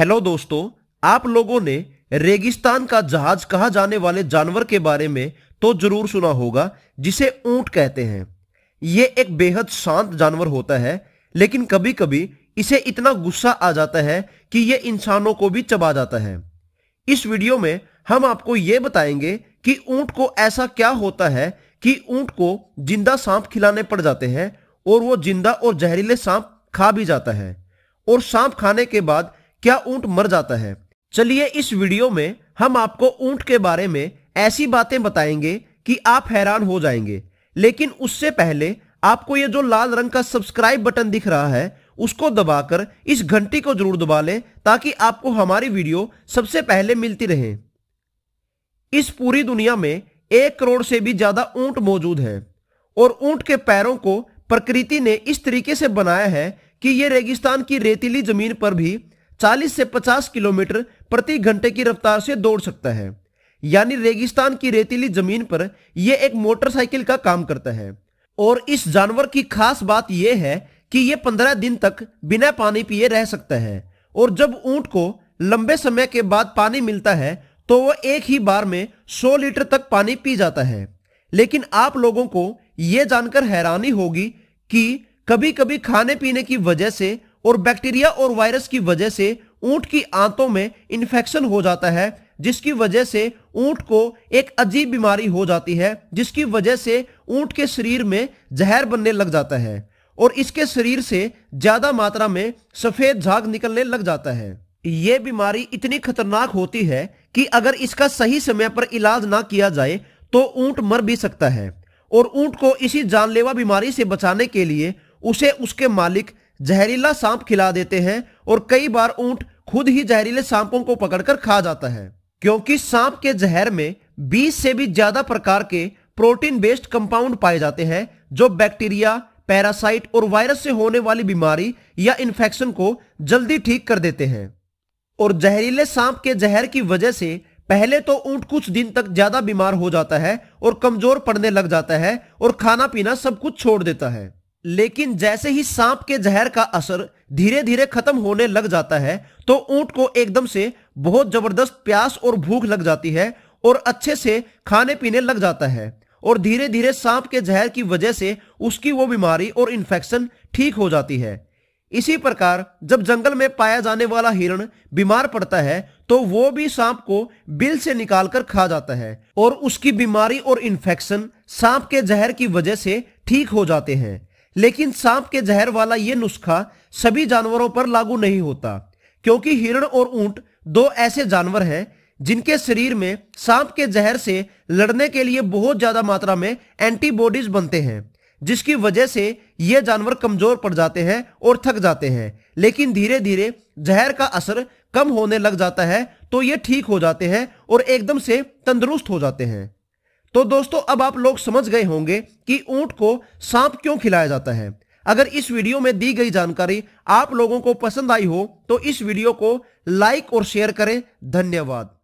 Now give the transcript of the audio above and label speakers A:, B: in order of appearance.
A: hello दोस्तों आप लोगों ने रेगिस्तान का जहाज कहा जाने वाले जानवर के बारे में तो जरूर सुना होगा जिसे ऊंट कहते हैं यह एक बेहद शांत जानवर होता है लेकिन कभी कभी इसे इतना गुस्सा आ जाता है कि यह इंसानों को भी चबा जाता है इस वीडियो में हम आपको ये बताएंगे कि ऊंट को ऐसा क्या होता है कि ऊंट को जिंदा सांप खिलाने पड़ जाते हैं और वो जिंदा और जहरीले सांप खा भी जाता है और सांप खाने के बाद क्या ऊंट मर जाता है चलिए इस वीडियो में हम आपको ऊंट के बारे में ऐसी बातें बताएंगे कि आप हैरान हो जाएंगे लेकिन उससे पहले आपको ये जो लाल रंग का सब्सक्राइब बटन दिख रहा है उसको दबाकर इस घंटी को जरूर दबा लें ताकि आपको हमारी वीडियो सबसे पहले मिलती रहे इस पूरी दुनिया में एक करोड़ से भी ज्यादा ऊंट मौजूद हैं और ऊंट के पैरों को प्रकृति ने इस तरीके से बनाया है कि ये रेगिस्तान की रेतीली जमीन पर भी 40 से 50 किलोमीटर प्रति घंटे की रफ्तार से दौड़ सकता है यानी रेगिस्तान की रेतीली जमीन पर यह एक मोटरसाइकिल का काम करता है और इस जानवर की खास बात यह है कि यह पंद्रह दिन तक बिना पानी पिए रह सकता है और जब ऊंट को लंबे समय के बाद पानी मिलता है तो वह एक ही बार में 100 लीटर तक पानी पी जाता है लेकिन आप लोगों को यह जानकर हैरानी होगी कि कभी कभी खाने पीने की वजह से और बैक्टीरिया और वायरस की वजह से ऊंट की आंतों में इंफेक्शन हो जाता है जिसकी वजह से ऊंट को एक अजीब बीमारी हो जाती है जिसकी वजह से ऊंट के शरीर में जहर बनने लग जाता है और इसके शरीर से ज्यादा मात्रा में सफेद झाग निकलने लग जाता है ये बीमारी इतनी खतरनाक होती है कि अगर इसका सही समय पर इलाज ना किया जाए तो ऊंट मर भी सकता है और ऊंट को इसी जानलेवा बीमारी से बचाने के लिए उसे उसके मालिक जहरीला सांप खिला देते हैं और कई बार ऊंट खुद ही जहरीले सांपों को पकड़कर खा जाता है क्योंकि सांप के जहर में 20 से भी ज्यादा प्रकार के प्रोटीन बेस्ड कंपाउंड पाए जाते हैं जो बैक्टीरिया पैरासाइट और वायरस से होने वाली बीमारी या इन्फेक्शन को जल्दी ठीक कर देते हैं और जहरीले सांप के जहर की वजह से पहले तो ऊंट कुछ दिन तक ज्यादा बीमार हो जाता है और कमजोर पड़ने लग जाता है और खाना पीना सब कुछ छोड़ देता है लेकिन जैसे ही सांप के जहर का असर धीरे धीरे खत्म होने लग जाता है तो ऊंट को एकदम से बहुत जबरदस्त प्यास और भूख लग जाती है और अच्छे से खाने पीने लग जाता है और धीरे धीरे सांप के जहर की वजह से उसकी वो बीमारी और इन्फेक्शन ठीक हो जाती है इसी प्रकार जब जंगल में पाया जाने वाला हिरण बीमार पड़ता है तो वो भी सांप को बिल से निकालकर खा जाता है और उसकी बीमारी और इन्फेक्शन सांप के जहर की वजह से ठीक हो जाते हैं लेकिन सांप के जहर वाला यह नुस्खा सभी जानवरों पर लागू नहीं होता क्योंकि हिरण और ऊंट दो ऐसे जानवर हैं जिनके शरीर में सांप के जहर से लड़ने के लिए बहुत ज्यादा मात्रा में एंटीबॉडीज बनते हैं जिसकी वजह से ये जानवर कमजोर पड़ जाते हैं और थक जाते हैं लेकिन धीरे धीरे जहर का असर कम होने लग जाता है तो ये ठीक हो जाते हैं और एकदम से तंदुरुस्त हो जाते हैं तो दोस्तों अब आप लोग समझ गए होंगे कि ऊंट को सांप क्यों खिलाया जाता है अगर इस वीडियो में दी गई जानकारी आप लोगों को पसंद आई हो तो इस वीडियो को लाइक और शेयर करें धन्यवाद